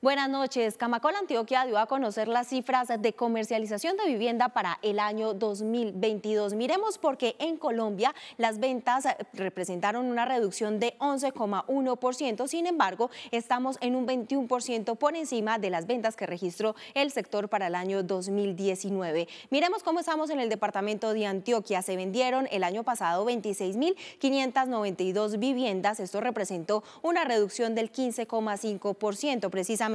Buenas noches. Camacol Antioquia dio a conocer las cifras de comercialización de vivienda para el año 2022. Miremos porque en Colombia las ventas representaron una reducción de 11,1%. Sin embargo, estamos en un 21% por encima de las ventas que registró el sector para el año 2019. Miremos cómo estamos en el departamento de Antioquia. Se vendieron el año pasado 26.592 viviendas. Esto representó una reducción del 15,5%. Precisamente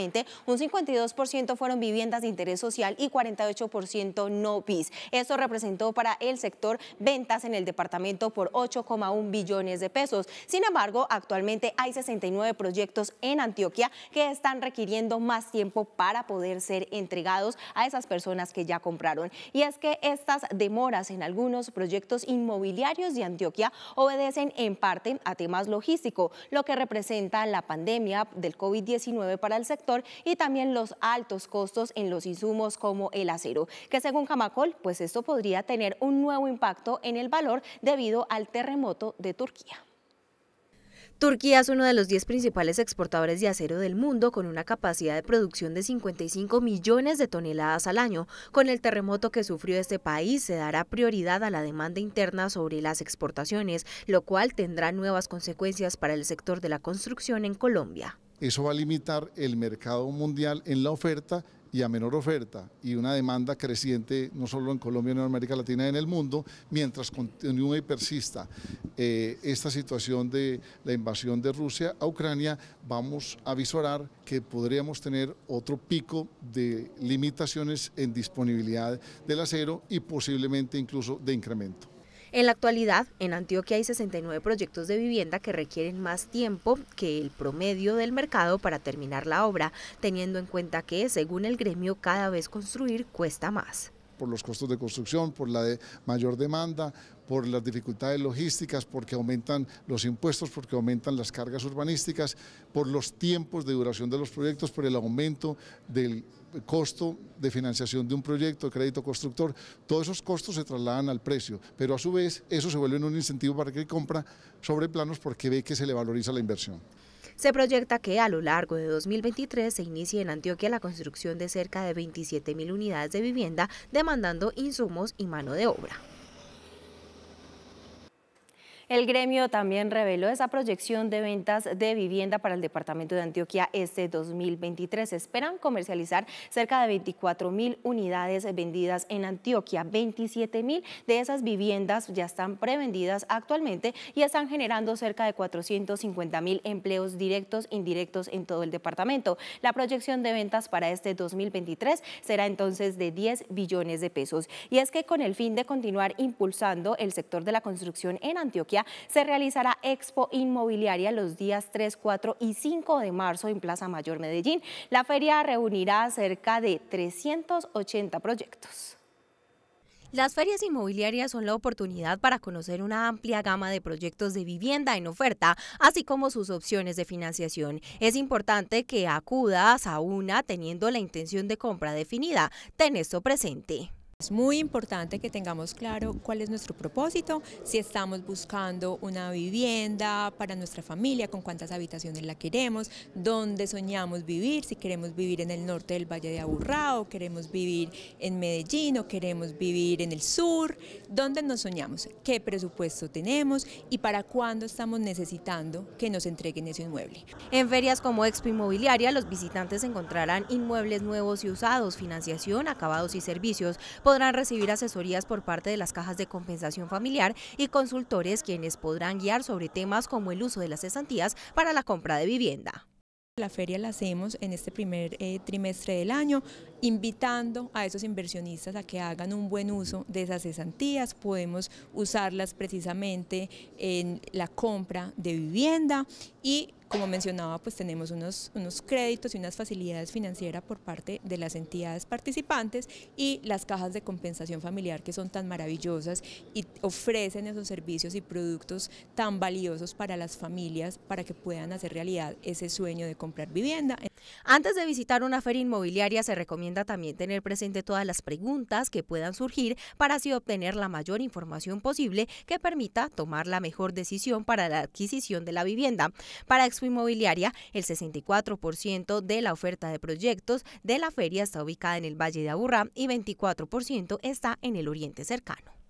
un 52% fueron viviendas de interés social y 48% no PIS. Esto representó para el sector ventas en el departamento por 8,1 billones de pesos. Sin embargo, actualmente hay 69 proyectos en Antioquia que están requiriendo más tiempo para poder ser entregados a esas personas que ya compraron. Y es que estas demoras en algunos proyectos inmobiliarios de Antioquia obedecen en parte a temas logísticos, lo que representa la pandemia del COVID-19 para el sector y también los altos costos en los insumos como el acero, que según Camacol, pues esto podría tener un nuevo impacto en el valor debido al terremoto de Turquía. Turquía es uno de los 10 principales exportadores de acero del mundo con una capacidad de producción de 55 millones de toneladas al año. Con el terremoto que sufrió este país se dará prioridad a la demanda interna sobre las exportaciones, lo cual tendrá nuevas consecuencias para el sector de la construcción en Colombia eso va a limitar el mercado mundial en la oferta y a menor oferta y una demanda creciente no solo en Colombia, en América Latina, en el mundo, mientras continúe y persista eh, esta situación de la invasión de Rusia a Ucrania, vamos a visorar que podríamos tener otro pico de limitaciones en disponibilidad del acero y posiblemente incluso de incremento. En la actualidad, en Antioquia hay 69 proyectos de vivienda que requieren más tiempo que el promedio del mercado para terminar la obra, teniendo en cuenta que, según el gremio, cada vez construir cuesta más por los costos de construcción, por la de mayor demanda, por las dificultades logísticas, porque aumentan los impuestos, porque aumentan las cargas urbanísticas, por los tiempos de duración de los proyectos, por el aumento del costo de financiación de un proyecto, de crédito constructor, todos esos costos se trasladan al precio, pero a su vez eso se vuelve un incentivo para que compra sobre planos porque ve que se le valoriza la inversión. Se proyecta que a lo largo de 2023 se inicie en Antioquia la construcción de cerca de 27.000 unidades de vivienda demandando insumos y mano de obra. El gremio también reveló esa proyección de ventas de vivienda para el departamento de Antioquia este 2023. Esperan comercializar cerca de 24 mil unidades vendidas en Antioquia. 27 mil de esas viviendas ya están prevendidas actualmente y están generando cerca de 450 mil empleos directos e indirectos en todo el departamento. La proyección de ventas para este 2023 será entonces de 10 billones de pesos. Y es que con el fin de continuar impulsando el sector de la construcción en Antioquia, se realizará Expo Inmobiliaria los días 3, 4 y 5 de marzo en Plaza Mayor Medellín. La feria reunirá cerca de 380 proyectos. Las ferias inmobiliarias son la oportunidad para conocer una amplia gama de proyectos de vivienda en oferta, así como sus opciones de financiación. Es importante que acudas a una teniendo la intención de compra definida. Ten esto presente. Es muy importante que tengamos claro cuál es nuestro propósito, si estamos buscando una vivienda para nuestra familia, con cuántas habitaciones la queremos, dónde soñamos vivir, si queremos vivir en el norte del Valle de Aburrá queremos vivir en Medellín o queremos vivir en el sur, dónde nos soñamos, qué presupuesto tenemos y para cuándo estamos necesitando que nos entreguen ese inmueble. En ferias como Expo Inmobiliaria, los visitantes encontrarán inmuebles nuevos y usados, financiación, acabados y servicios podrán recibir asesorías por parte de las cajas de compensación familiar y consultores quienes podrán guiar sobre temas como el uso de las cesantías para la compra de vivienda. La feria la hacemos en este primer eh, trimestre del año, invitando a esos inversionistas a que hagan un buen uso de esas cesantías, podemos usarlas precisamente en la compra de vivienda y como mencionaba, pues tenemos unos, unos créditos y unas facilidades financieras por parte de las entidades participantes y las cajas de compensación familiar que son tan maravillosas y ofrecen esos servicios y productos tan valiosos para las familias para que puedan hacer realidad ese sueño de comprar vivienda. Antes de visitar una feria inmobiliaria se recomienda también tener presente todas las preguntas que puedan surgir para así obtener la mayor información posible que permita tomar la mejor decisión para la adquisición de la vivienda. Para Expo Inmobiliaria, el 64% de la oferta de proyectos de la feria está ubicada en el Valle de Aburrá y 24% está en el Oriente Cercano.